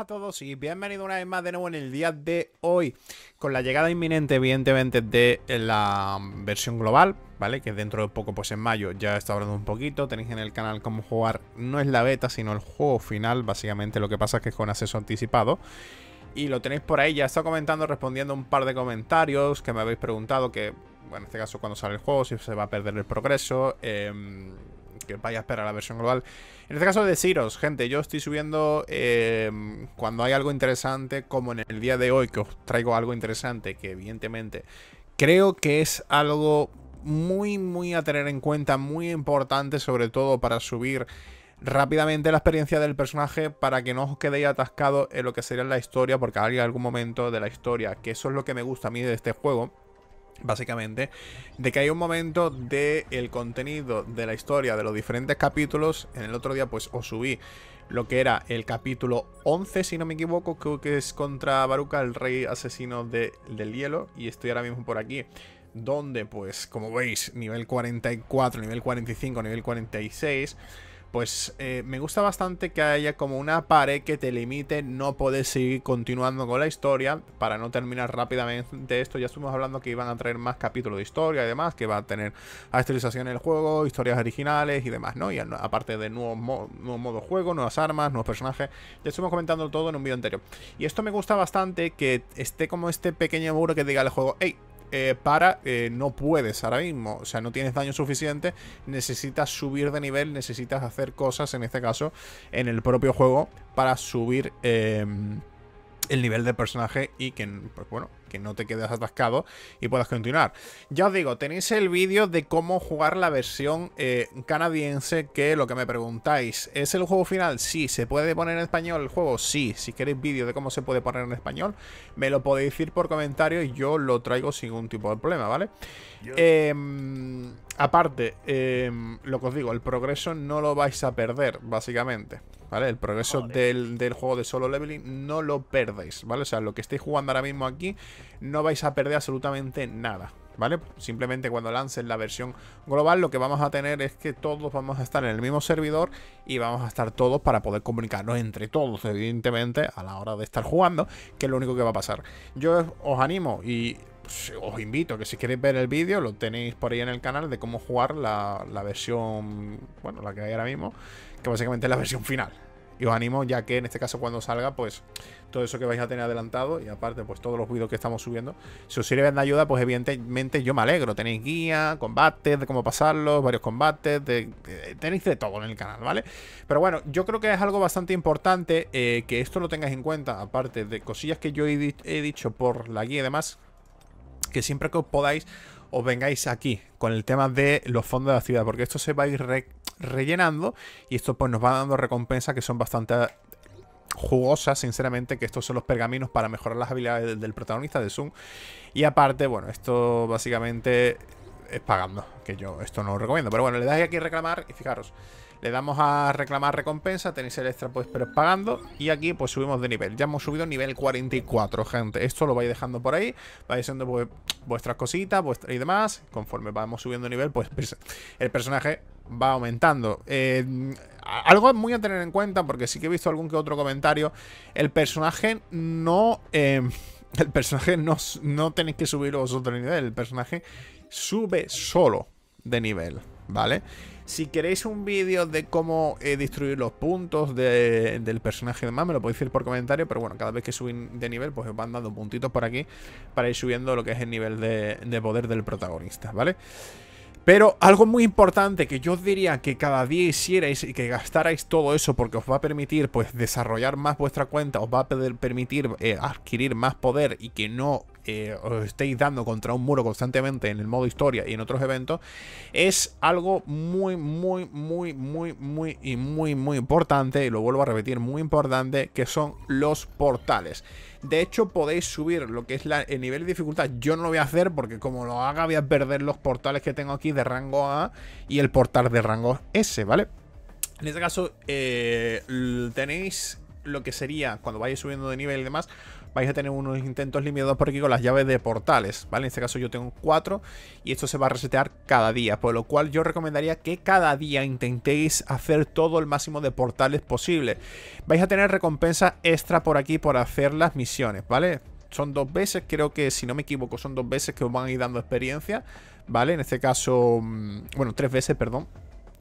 a todos y bienvenidos una vez más de nuevo en el día de hoy con la llegada inminente evidentemente de la versión global, ¿vale? Que dentro de poco pues en mayo ya está hablando un poquito, tenéis en el canal cómo jugar, no es la beta sino el juego final, básicamente lo que pasa es que es con acceso anticipado y lo tenéis por ahí, ya está comentando, respondiendo un par de comentarios que me habéis preguntado que, bueno, en este caso cuando sale el juego, si se va a perder el progreso, eh que vaya a esperar la versión global. En este caso, de deciros, gente, yo estoy subiendo eh, cuando hay algo interesante, como en el día de hoy, que os traigo algo interesante, que evidentemente creo que es algo muy, muy a tener en cuenta, muy importante, sobre todo para subir rápidamente la experiencia del personaje para que no os quedéis atascados en lo que sería la historia, porque hay algún momento de la historia, que eso es lo que me gusta a mí de este juego básicamente, de que hay un momento del el contenido de la historia de los diferentes capítulos. En el otro día, pues os subí lo que era el capítulo 11, si no me equivoco, que es contra Baruka, el rey asesino de, del hielo, y estoy ahora mismo por aquí. Donde, pues, como veis, nivel 44, nivel 45, nivel 46 pues eh, me gusta bastante que haya como una pared que te limite, no puedes seguir continuando con la historia para no terminar rápidamente esto. Ya estuvimos hablando que iban a traer más capítulos de historia y demás, que va a tener actualización en el juego, historias originales y demás, ¿no? Y aparte de nuevos, modo modos de juego, nuevas armas, nuevos personajes, ya estuvimos comentando todo en un video anterior. Y esto me gusta bastante que esté como este pequeño muro que diga al juego, hey, eh, para... Eh, no puedes ahora mismo, o sea, no tienes daño suficiente, necesitas subir de nivel, necesitas hacer cosas, en este caso, en el propio juego, para subir... Em, el nivel de personaje y que, pues bueno, que no te quedes atascado y puedas continuar. Ya os digo, tenéis el vídeo de cómo jugar la versión eh, canadiense, que lo que me preguntáis, ¿es el juego final? Sí, ¿se puede poner en español el juego? Sí, si queréis vídeo de cómo se puede poner en español, me lo podéis decir por comentario y yo lo traigo sin ningún tipo de problema, ¿vale? Eh, Aparte, em, lo que os digo, el progreso no lo vais a perder, básicamente. ¿Vale? El progreso del, del, juego de solo leveling no lo perdéis, ¿vale? O sea, lo que estéis jugando ahora mismo aquí, no vais a perder absolutamente nada, ¿vale? Simplemente cuando lancen la versión global lo que vamos a tener es que todos vamos a estar en el mismo servidor y vamos a estar todos para poder comunicarnos entre todos, evidentemente, a la hora de estar jugando, que es lo único que va a pasar. Yo os animo y pues, os invito que si queréis ver el vídeo, lo tenéis por ahí en el canal de cómo jugar la, la versión, bueno, la que hay ahora mismo, que básicamente es la versión final. Y os animo ya que en este caso cuando salga, pues todo eso que vais a tener adelantado y aparte pues todos los vídeos que estamos subiendo, si os sirven de ayuda, pues evidentemente yo me alegro. Tenéis guía, combates, de cómo pasarlos, varios combates, de, tenéis de todo en el canal, ¿vale? Pero bueno, yo creo que es algo bastante importante eh, que esto lo tengáis en cuenta, aparte de cosillas que yo he, dicho por la guía y demás, que siempre que os podáis os vengáis aquí con el tema de los fondos de la ciudad porque esto se va a ir recto rellenando y esto pues nos va dando recompensas que son bastante eh, jugosas, sinceramente, que estos son los pergaminos para mejorar las habilidades del, protagonista de Zoom. Y aparte, bueno, esto básicamente es pagando, que yo esto no lo recomiendo. Pero bueno, le dais aquí reclamar y fijaros, le damos a reclamar recompensa, tenéis el extra pues pero es pagando y aquí pues subimos de nivel. Ya hemos subido nivel 44, gente. Esto lo vais dejando por ahí, vais haciendo pues, vuestras cositas y demás. Conforme vamos subiendo nivel, pues el personaje va aumentando. Eh, algo muy a tener en cuenta, porque sí que he visto algún que otro comentario. El personaje no. Em, el personaje no, no tenéis que subir vosotros de nivel. El personaje sube solo de nivel, ¿vale? Si queréis un vídeo de cómo eh, destruir distribuir los puntos del personaje de demás, me lo podéis decir por comentario, pero bueno, cada vez que subís de nivel, pues os van dando puntitos por aquí para ir subiendo lo que es el nivel de, poder del protagonista, ¿vale? vale pero algo muy importante que yo diría que cada día hicierais y que gastarais todo eso porque os va a permitir pues desarrollar más vuestra cuenta, os va a permitir eh, adquirir más poder y que no eh, os estéis dando contra un muro constantemente en el modo historia y en otros eventos, es algo muy, muy, muy, muy, muy muy, muy importante, y lo vuelvo a repetir, muy importante, que son los portales. De hecho, podéis subir lo que es el nivel de dificultad. Yo no lo voy a hacer porque como lo haga voy a perder los portales que tengo aquí de rango A y el portal de rango S, ¿vale? En este caso, eh, tenéis lo que sería cuando vayáis subiendo de nivel y demás, vais a tener unos intentos limitados por aquí con las llaves de portales, ¿vale? En este caso yo tengo cuatro y esto se va a resetear cada día, por lo cual yo recomendaría que cada día intentéis hacer todo el máximo de portales posible. Vais a tener recompensa extra por aquí por hacer las misiones, ¿vale? Son dos veces, creo que si no me equivoco son dos veces que os van a ir dando experiencia, ¿vale? En este caso, mm, bueno, tres veces, perdón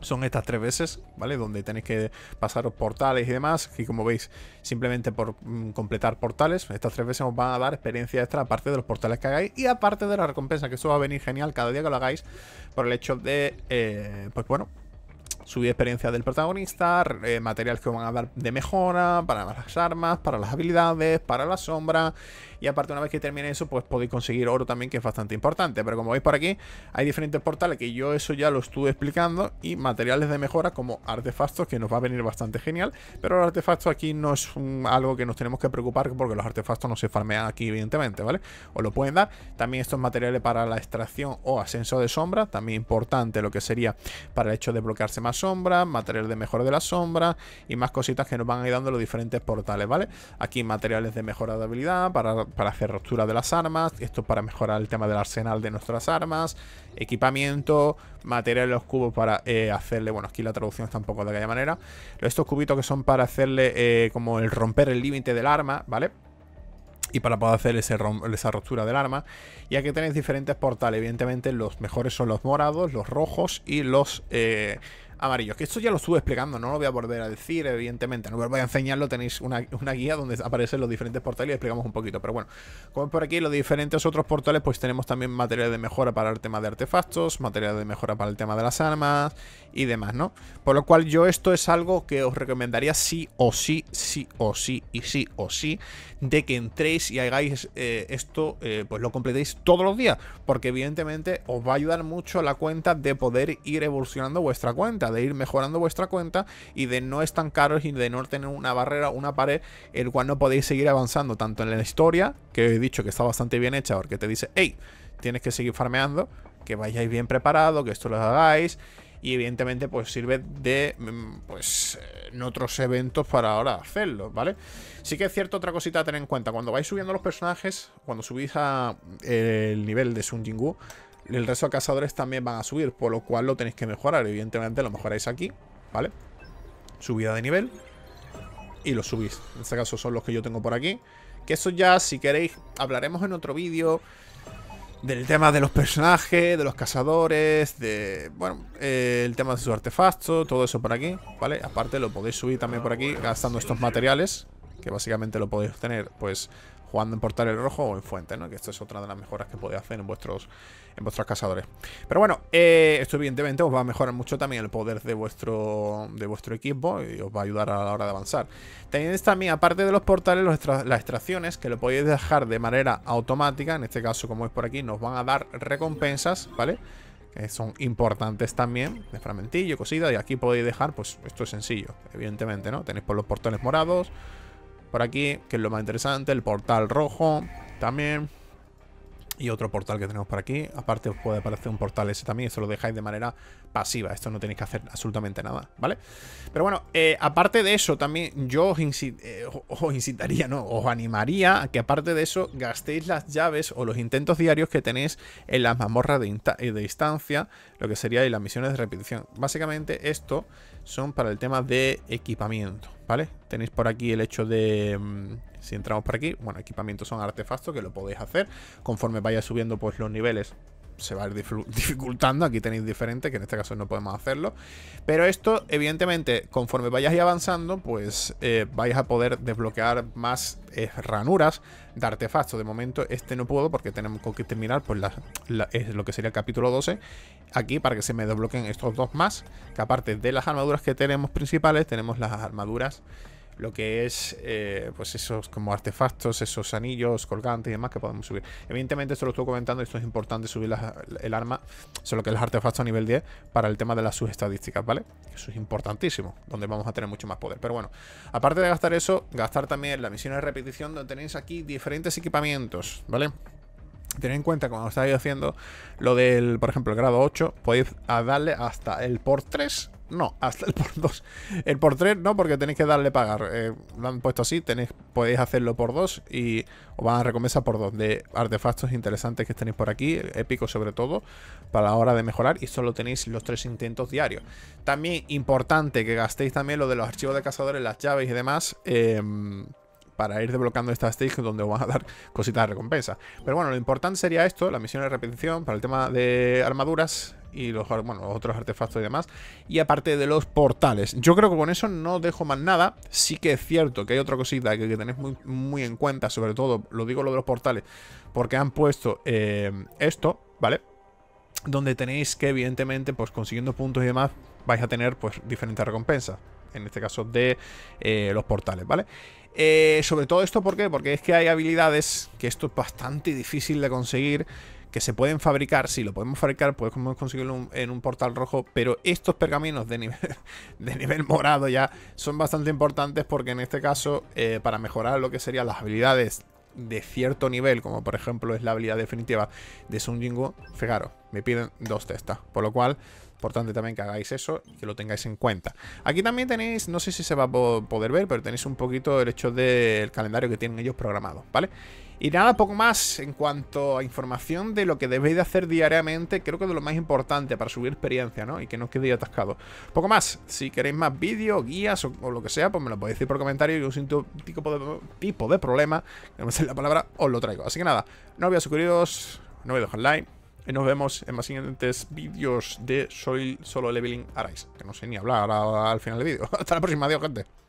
son estas tres veces, ¿vale? Donde tenéis que pasaros portales y demás. Y como veis, simplemente por mm, completar portales, estas tres veces os van a dar experiencia extra, aparte de los portales que hagáis y aparte de la recompensa, que eso va a venir genial cada día que lo hagáis, por el hecho de, eh, pues bueno, subir experiencia del protagonista, eh, materiales que van a dar de mejora para las armas, para las habilidades, para la sombra. Y aparte, una vez que termine eso, pues podéis conseguir oro también, que es bastante importante. Pero como veis por aquí, hay diferentes portales que yo eso ya lo estuve explicando. Y materiales de mejora como artefactos, que nos va a venir bastante genial. Pero los artefactos aquí no es algo que nos tenemos que preocupar, porque los artefactos no se farmean aquí, evidentemente, ¿vale? Os lo pueden dar. También estos materiales para la extracción o ascenso de sombra, también importante lo que sería para el hecho de bloquearse más sombra, material de mejora de la sombra y más cositas que nos van a ir dando los diferentes portales, ¿vale? Aquí materiales de mejora de habilidad para, hacer ruptura de las armas, esto para mejorar el tema del arsenal de nuestras armas, equipamiento, material los cubos para eh, hacerle, bueno, aquí la traducción está un poco de aquella manera, estos cubitos que son para hacerle eh, como el romper el límite del arma, ¿vale? y para poder hacer ese esa ruptura del arma. Y aquí tenéis diferentes portales. Evidentemente, los mejores son los morados, los rojos y los. Eh, amarillos. Que esto ya lo estuve explicando, no lo voy a volver a decir, evidentemente. No os voy a enseñarlo, tenéis una, guía donde aparecen los diferentes portales y explicamos un poquito. Pero bueno, como por aquí los diferentes otros portales, pues tenemos también material de mejora para el tema de artefactos, material de mejora para el tema de las armas y demás, ¿no? Por lo cual yo esto es algo que os recomendaría sí o sí, sí o sí y sí o sí, de que entréis y hagáis eh, esto, eh, pues lo completéis todos los días. Porque evidentemente os va a ayudar mucho la cuenta de poder ir evolucionando vuestra cuenta de ir mejorando vuestra cuenta y de no estancaros y de no tener una barrera, una pared, el cual no podéis seguir avanzando tanto en la historia, que he dicho que está bastante bien hecha, porque te dice, hey, tienes que seguir farmeando, que vayáis bien preparado, que esto lo hagáis. Y evidentemente, pues sirve de. Mm, pues. Eh, en otros eventos para ahora hacerlo, ¿vale? Sí que es cierto otra cosita a tener en cuenta. Cuando vais subiendo los personajes, cuando subís a. Eh, el nivel de Sun Jingu, el resto de cazadores también van a subir, por lo cual lo tenéis que mejorar. Evidentemente lo mejoráis aquí, ¿vale? Subida de nivel y lo subís. En este caso son los que yo tengo por aquí. Que eso ya, si queréis, hablaremos en otro vídeo del tema de los personajes, de los cazadores, de, bueno, eh, el tema de sus artefactos, todo eso por aquí, ¿vale? Aparte lo podéis subir también por aquí gastando estos materiales, que básicamente lo podéis tener pues, jugando en Portal el Rojo o en Fuente, ¿no? Que esto es otra de las mejoras que podéis hacer en vuestros vuestros cazadores. Pero bueno, eh, esto evidentemente os va a mejorar mucho también el poder de vuestro, de vuestro equipo y os va a ayudar a la hora de avanzar. Tenéis también, aparte de los portales, las extracciones que lo podéis dejar de manera automática. En este caso, como es por aquí, nos van a dar recompensas, ¿vale? Que son importantes también, de fragmentillo, cosida, y aquí podéis dejar, pues esto es sencillo, evidentemente, ¿no? Tenéis por los portales morados, por aquí, que es lo más interesante, el portal rojo, también y otro portal que tenemos por aquí. Aparte os puede aparecer un portal ese también, eso lo dejáis de manera pasiva, esto no tenéis que hacer absolutamente nada, ¿vale? Pero bueno, eh, aparte de eso también yo eh, os, incitaría, no, os animaría a que aparte de eso gastéis las llaves o los intentos diarios que tenéis en las mazmorras de, eh, distancia. instancia, lo que sería las misiones de repetición. Básicamente esto son para el tema de equipamiento. ¿vale? Tenéis por aquí el hecho de... Mm, si entramos por aquí, bueno, equipamientos son artefactos, que lo podéis hacer. Conforme vaya subiendo pues los niveles, se va a ir dificultando. Aquí tenéis diferente que en este caso no podemos hacerlo. Pero esto, evidentemente, conforme vayáis avanzando, pues eh, vais a poder desbloquear más eh, ranuras de artefactos. De momento, este no puedo porque tenemos que terminar pues, es lo que sería el capítulo 12. Aquí, para que se me desbloqueen estos dos más. Que aparte de las armaduras que tenemos principales, tenemos las armaduras lo que es eh, pues esos como artefactos, esos anillos colgantes y demás que podemos subir. Evidentemente esto lo estuve comentando, esto es importante subir el arma, solo que los artefactos a nivel 10 para el tema de las subestadísticas, ¿vale? Eso es importantísimo, donde vamos a tener mucho más poder. Pero bueno, aparte de gastar eso, gastar también la misión de repetición donde tenéis aquí diferentes equipamientos, ¿vale? Tened en cuenta cuando estáis haciendo lo del, por ejemplo, el grado 8, podéis darle hasta el por 3 no, hasta el por 2. El por 3 no, porque tenéis que darle pagar. Eh, lo han puesto así, tenéis, podéis hacerlo por 2 y os van a recompensar por 2 de artefactos interesantes que tenéis por aquí, épicos sobre todo, para la hora de mejorar y solo tenéis los 3 intentos diarios. También importante que gastéis también lo de los archivos de cazadores, las llaves y demás. Eh, para ir desbloqueando estas stage donde van a dar cositas de recompensa. Pero bueno, lo importante sería esto, la misión de repetición para el tema de armaduras y los, otros artefactos y demás. Y aparte de los portales. Yo creo que con eso no dejo más nada. Sí que es cierto que hay otra cosita que, que tenéis muy, en cuenta, sobre todo, lo digo lo de los portales, porque han puesto eh, esto, ¿vale? Donde tenéis que, evidentemente, pues consiguiendo puntos y demás, vais a tener pues diferentes recompensas en este caso de eh, los portales, ¿vale? Eh, sobre todo esto, ¿por qué? Porque es que hay habilidades que esto es bastante difícil de conseguir, que se pueden fabricar, si lo podemos fabricar, pues podemos conseguirlo en un portal rojo, pero estos pergaminos de nivel, de nivel morado ya son bastante importantes porque en este caso, eh, para mejorar lo que serían las habilidades de cierto nivel, como por ejemplo es la habilidad definitiva de Sun Jingu, fijaros, me piden dos testas, por lo cual importante también que hagáis eso y que lo tengáis en cuenta. Aquí también tenéis, no sé si se va a poder ver, pero tenéis un poquito el hecho del calendario que tienen ellos programado, ¿vale? vale y nada, poco más en cuanto a información de lo que debéis de hacer diariamente, creo que de lo más importante para subir experiencia, ¿no? Y que no os quedéis atascados. Poco más, si queréis más vídeos, guías o, lo que sea, pues me lo podéis decir por comentario y un tipo de, tipo de problema, que no me la palabra, os lo traigo. Así que nada, no olvidéis suscribiros, no olvidéis online y nos vemos en más siguientes vídeos de Soy Solo Leveling Arise, que no sé ni hablar al final del vídeo. Hasta la próxima, adiós gente.